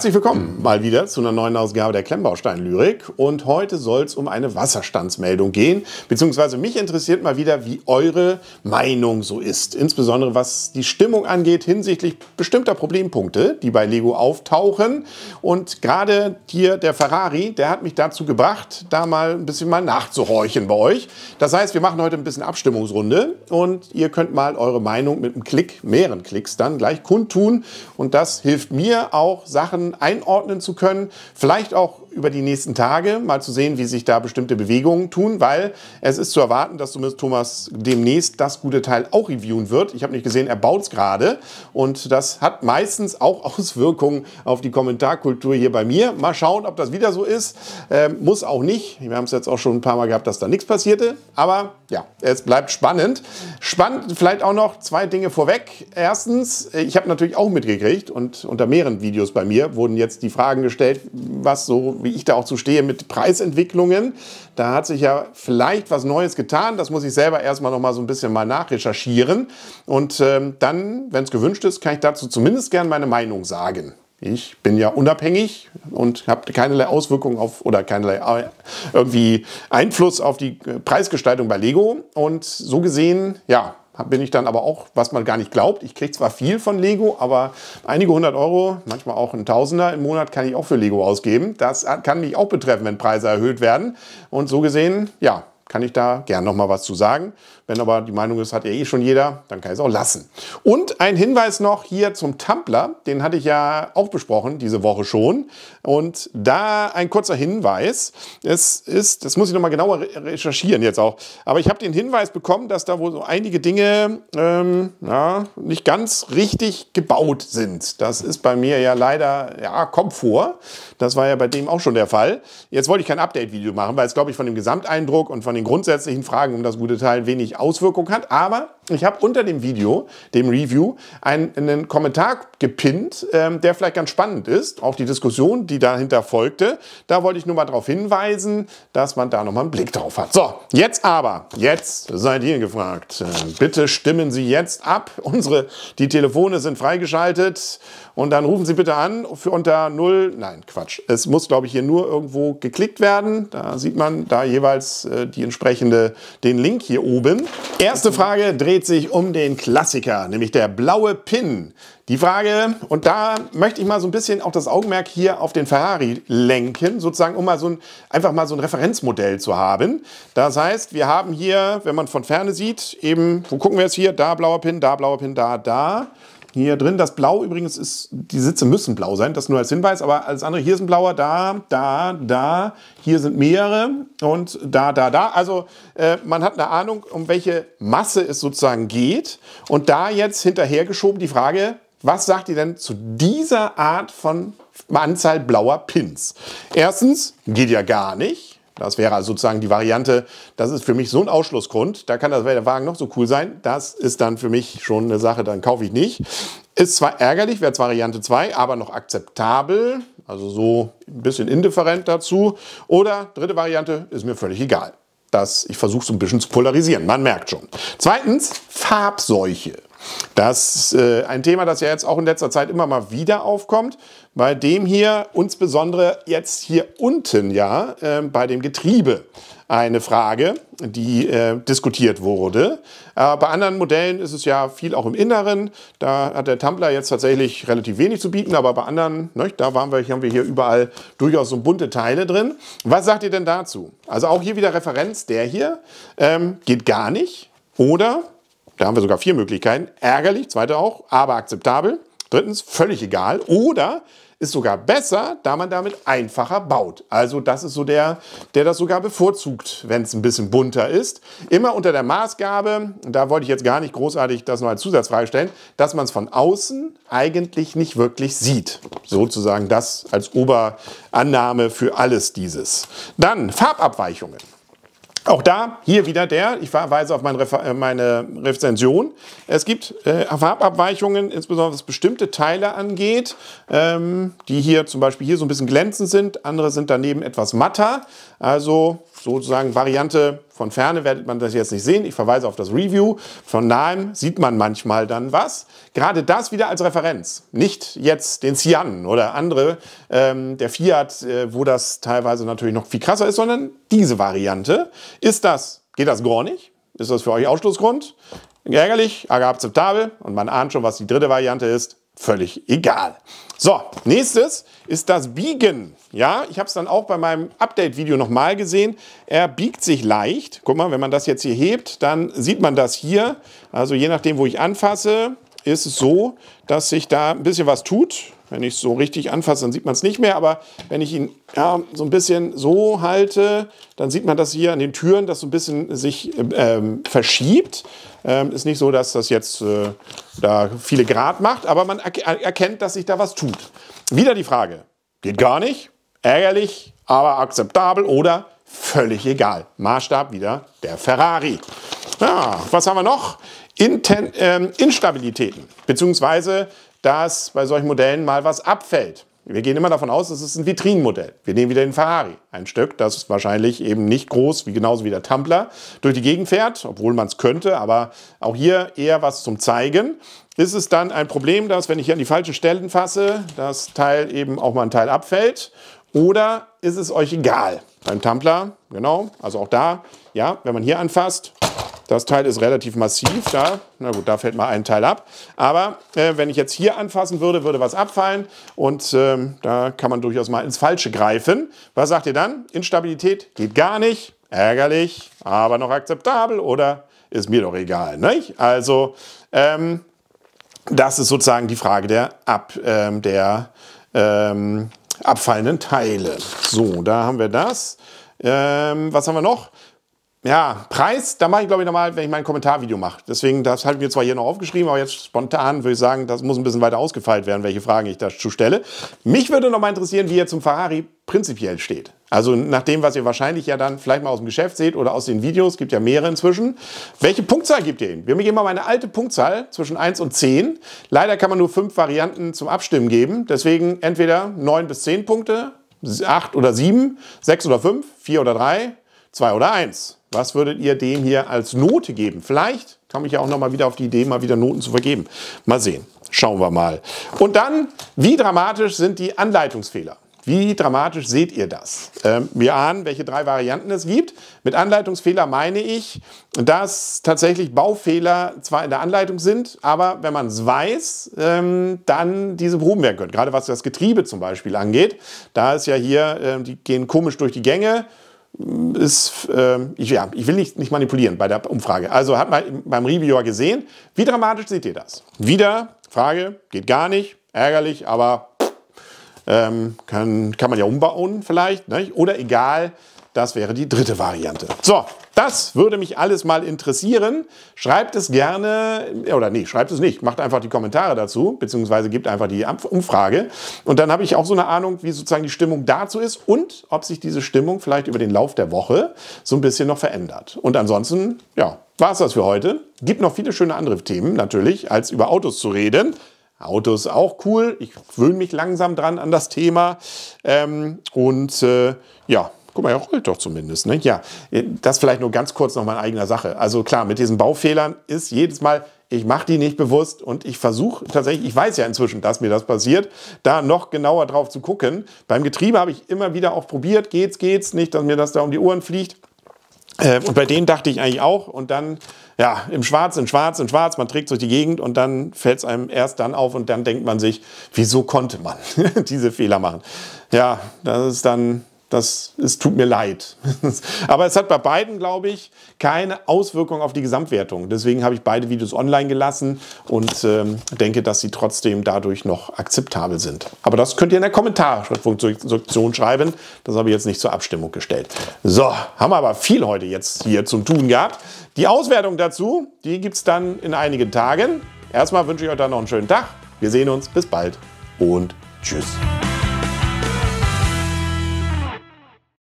Herzlich willkommen mal wieder zu einer neuen Ausgabe der Klemmbaustein-Lyrik. Und heute soll es um eine Wasserstandsmeldung gehen. Beziehungsweise mich interessiert mal wieder, wie eure Meinung so ist. Insbesondere was die Stimmung angeht hinsichtlich bestimmter Problempunkte, die bei Lego auftauchen. Und gerade hier der Ferrari, der hat mich dazu gebracht, da mal ein bisschen mal nachzuhorchen bei euch. Das heißt, wir machen heute ein bisschen Abstimmungsrunde. Und ihr könnt mal eure Meinung mit einem Klick, mehreren Klicks dann gleich kundtun. Und das hilft mir auch, Sachen einordnen zu können, vielleicht auch über die nächsten Tage mal zu sehen, wie sich da bestimmte Bewegungen tun, weil es ist zu erwarten, dass zumindest Thomas demnächst das gute Teil auch reviewen wird. Ich habe nicht gesehen, er baut es gerade und das hat meistens auch Auswirkungen auf die Kommentarkultur hier bei mir. Mal schauen, ob das wieder so ist. Ähm, muss auch nicht. Wir haben es jetzt auch schon ein paar Mal gehabt, dass da nichts passierte, aber ja, es bleibt spannend. Spannend vielleicht auch noch zwei Dinge vorweg. Erstens, äh, ich habe natürlich auch mitgekriegt und unter mehreren Videos bei mir wurden jetzt die Fragen gestellt, was so wie ich da auch zu stehe mit Preisentwicklungen. Da hat sich ja vielleicht was Neues getan. Das muss ich selber erstmal noch mal so ein bisschen mal nachrecherchieren. Und ähm, dann, wenn es gewünscht ist, kann ich dazu zumindest gern meine Meinung sagen. Ich bin ja unabhängig und habe keinerlei Auswirkungen auf oder keinerlei äh, irgendwie Einfluss auf die äh, Preisgestaltung bei Lego. Und so gesehen, ja, bin ich dann aber auch, was man gar nicht glaubt. Ich kriege zwar viel von Lego, aber einige hundert Euro, manchmal auch ein Tausender im Monat kann ich auch für Lego ausgeben. Das kann mich auch betreffen, wenn Preise erhöht werden. Und so gesehen, ja, kann ich da gern noch mal was zu sagen. Wenn aber die Meinung ist, hat ja eh schon jeder, dann kann ich es auch lassen. Und ein Hinweis noch hier zum Tumblr, den hatte ich ja auch besprochen diese Woche schon. Und da ein kurzer Hinweis, es ist, das muss ich noch mal genauer recherchieren jetzt auch, aber ich habe den Hinweis bekommen, dass da wohl so einige Dinge ähm, ja, nicht ganz richtig gebaut sind. Das ist bei mir ja leider, ja, kommt vor. Das war ja bei dem auch schon der Fall. Jetzt wollte ich kein Update-Video machen, weil es, glaube ich, von dem Gesamteindruck und von den den grundsätzlichen Fragen um das gute Teil wenig Auswirkung hat, aber ich habe unter dem Video, dem Review, einen, einen Kommentar gepinnt, ähm, der vielleicht ganz spannend ist. Auch die Diskussion, die dahinter folgte. Da wollte ich nur mal darauf hinweisen, dass man da nochmal einen Blick drauf hat. So, jetzt aber, jetzt seid ihr gefragt. Äh, bitte stimmen Sie jetzt ab. Unsere, die Telefone sind freigeschaltet. Und dann rufen Sie bitte an für unter 0, nein, Quatsch. Es muss, glaube ich, hier nur irgendwo geklickt werden. Da sieht man da jeweils äh, die entsprechende, den Link hier oben. Erste Frage dreht dreht sich um den Klassiker, nämlich der blaue Pin. Die Frage, und da möchte ich mal so ein bisschen auch das Augenmerk hier auf den Ferrari lenken, sozusagen, um mal so ein, einfach mal so ein Referenzmodell zu haben. Das heißt, wir haben hier, wenn man von Ferne sieht, eben, wo gucken wir jetzt hier? Da blauer Pin, da blauer Pin, da, da. Hier drin, das Blau übrigens ist, die Sitze müssen blau sein, das nur als Hinweis, aber alles andere, hier ist ein blauer, da, da, da, hier sind mehrere und da, da, da. Also äh, man hat eine Ahnung, um welche Masse es sozusagen geht. Und da jetzt hinterhergeschoben die Frage, was sagt ihr denn zu dieser Art von Anzahl blauer Pins? Erstens, geht ja gar nicht. Das wäre also sozusagen die Variante, das ist für mich so ein Ausschlussgrund, da kann der Wagen noch so cool sein, das ist dann für mich schon eine Sache, dann kaufe ich nicht. Ist zwar ärgerlich, wäre es Variante 2, aber noch akzeptabel, also so ein bisschen indifferent dazu. Oder dritte Variante, ist mir völlig egal. Das, ich versuche es ein bisschen zu polarisieren, man merkt schon. Zweitens, Farbseuche. Das ist äh, ein Thema, das ja jetzt auch in letzter Zeit immer mal wieder aufkommt bei dem hier, insbesondere jetzt hier unten ja, äh, bei dem Getriebe eine Frage, die äh, diskutiert wurde. Äh, bei anderen Modellen ist es ja viel auch im Inneren. Da hat der Tumblr jetzt tatsächlich relativ wenig zu bieten, aber bei anderen, ne, da waren wir, haben wir hier überall durchaus so bunte Teile drin. Was sagt ihr denn dazu? Also auch hier wieder Referenz, der hier ähm, geht gar nicht. Oder, da haben wir sogar vier Möglichkeiten, ärgerlich, zweite auch, aber akzeptabel. Drittens, völlig egal. Oder ist sogar besser, da man damit einfacher baut. Also das ist so der, der das sogar bevorzugt, wenn es ein bisschen bunter ist. Immer unter der Maßgabe, da wollte ich jetzt gar nicht großartig das noch als Zusatzfrage stellen, dass man es von außen eigentlich nicht wirklich sieht. Sozusagen das als Oberannahme für alles dieses. Dann Farbabweichungen. Auch da hier wieder der, ich verweise auf äh, meine Rezension. Es gibt äh, Farbabweichungen, insbesondere was bestimmte Teile angeht, ähm, die hier zum Beispiel hier so ein bisschen glänzend sind. Andere sind daneben etwas matter. Also sozusagen Variante von Ferne werdet man das jetzt nicht sehen. Ich verweise auf das Review. Von nahem sieht man manchmal dann was. Gerade das wieder als Referenz. Nicht jetzt den Cian oder andere, ähm, der Fiat, äh, wo das teilweise natürlich noch viel krasser ist, sondern diese Variante. Ist das, geht das gar nicht? Ist das für euch Ausschlussgrund? Ärgerlich, aber akzeptabel. Und man ahnt schon, was die dritte Variante ist völlig egal. So, nächstes ist das Biegen. Ja, ich habe es dann auch bei meinem Update-Video nochmal gesehen. Er biegt sich leicht. Guck mal, wenn man das jetzt hier hebt, dann sieht man das hier. Also je nachdem, wo ich anfasse, ist es so, dass sich da ein bisschen was tut. Wenn ich es so richtig anfasse, dann sieht man es nicht mehr, aber wenn ich ihn ja, so ein bisschen so halte, dann sieht man das hier an den Türen, das so ein bisschen sich ähm, verschiebt. Ähm, ist nicht so, dass das jetzt äh, da viele Grad macht, aber man er erkennt, dass sich da was tut. Wieder die Frage, geht gar nicht, ärgerlich, aber akzeptabel oder völlig egal. Maßstab wieder der Ferrari. Ja, ah, was haben wir noch? Inten ähm, Instabilitäten, beziehungsweise dass bei solchen Modellen mal was abfällt. Wir gehen immer davon aus, es ist ein Vitrinenmodell. Wir nehmen wieder den Ferrari, ein Stück, das wahrscheinlich eben nicht groß, wie genauso wie der Tumbler, durch die Gegend fährt, obwohl man es könnte, aber auch hier eher was zum Zeigen. Ist es dann ein Problem, dass, wenn ich hier an die falschen Stellen fasse, das Teil eben auch mal ein Teil abfällt? Oder ist es euch egal? Beim Tumbler, genau, also auch da, ja, wenn man hier anfasst, das Teil ist relativ massiv da. Na gut, da fällt mal ein Teil ab. Aber äh, wenn ich jetzt hier anfassen würde, würde was abfallen. Und ähm, da kann man durchaus mal ins Falsche greifen. Was sagt ihr dann? Instabilität geht gar nicht. Ärgerlich, aber noch akzeptabel oder ist mir doch egal. Nicht? Also ähm, das ist sozusagen die Frage der, ab, ähm, der ähm, abfallenden Teile. So, da haben wir das. Ähm, was haben wir noch? Ja, Preis, da mache ich glaube ich nochmal, wenn ich mein Kommentarvideo mache. Deswegen, das habe ich mir zwar hier noch aufgeschrieben, aber jetzt spontan würde ich sagen, das muss ein bisschen weiter ausgefeilt werden, welche Fragen ich dazu stelle. Mich würde nochmal interessieren, wie ihr zum Ferrari prinzipiell steht. Also nach dem, was ihr wahrscheinlich ja dann vielleicht mal aus dem Geschäft seht oder aus den Videos, gibt ja mehrere inzwischen. Welche Punktzahl gibt ihr ihm? Wir geben mal eine alte Punktzahl zwischen 1 und 10. Leider kann man nur fünf Varianten zum Abstimmen geben. Deswegen entweder 9 bis 10 Punkte, 8 oder 7, 6 oder 5, 4 oder 3, 2 oder 1. Was würdet ihr dem hier als Note geben? Vielleicht komme ich ja auch noch mal wieder auf die Idee, mal wieder Noten zu vergeben. Mal sehen. Schauen wir mal. Und dann, wie dramatisch sind die Anleitungsfehler? Wie dramatisch seht ihr das? Ähm, wir ahnen, welche drei Varianten es gibt. Mit Anleitungsfehler meine ich, dass tatsächlich Baufehler zwar in der Anleitung sind, aber wenn man es weiß, ähm, dann diese behoben werden können. Gerade was das Getriebe zum Beispiel angeht. Da ist ja hier, äh, die gehen komisch durch die Gänge ist, äh, ich, ja, ich will nicht, nicht manipulieren bei der Umfrage. Also hat man beim Reviewer gesehen, wie dramatisch seht ihr das? Wieder, Frage, geht gar nicht, ärgerlich, aber ähm, kann, kann man ja umbauen vielleicht, nicht? oder egal, das wäre die dritte Variante. So, das würde mich alles mal interessieren. Schreibt es gerne, äh, oder nee, schreibt es nicht. Macht einfach die Kommentare dazu, beziehungsweise gibt einfach die Umfrage. Und dann habe ich auch so eine Ahnung, wie sozusagen die Stimmung dazu ist und ob sich diese Stimmung vielleicht über den Lauf der Woche so ein bisschen noch verändert. Und ansonsten, ja, war es das für heute. Gibt noch viele schöne andere Themen natürlich, als über Autos zu reden. Autos auch cool. Ich wöhne mich langsam dran an das Thema. Ähm, und äh, ja, Guck mal, er rollt doch zumindest. Ne? Ja, äh, das vielleicht nur ganz kurz noch mal in eigener Sache. Also klar, mit diesen Baufehlern ist jedes Mal, ich mache die nicht bewusst und ich versuche tatsächlich, ich weiß ja inzwischen, dass mir das passiert, da noch genauer drauf zu gucken. Beim Getriebe habe ich immer wieder auch probiert, geht's, geht's, nicht, dass mir das da um die Ohren fliegt. Äh, und bei denen dachte ich eigentlich auch und dann, ja, im Schwarz, in Schwarz, in Schwarz, man trägt durch die Gegend und dann fällt es einem erst dann auf und dann denkt man sich, wieso konnte man diese Fehler machen? Ja, das ist dann das es tut mir leid. Aber es hat bei beiden, glaube ich, keine Auswirkung auf die Gesamtwertung. Deswegen habe ich beide Videos online gelassen und ähm, denke, dass sie trotzdem dadurch noch akzeptabel sind. Aber das könnt ihr in der Kommentarfunktion schreiben. Das habe ich jetzt nicht zur Abstimmung gestellt. So, haben wir aber viel heute jetzt hier zum Tun gehabt. Die Auswertung dazu, die gibt es dann in einigen Tagen. Erstmal wünsche ich euch dann noch einen schönen Tag. Wir sehen uns. Bis bald und tschüss.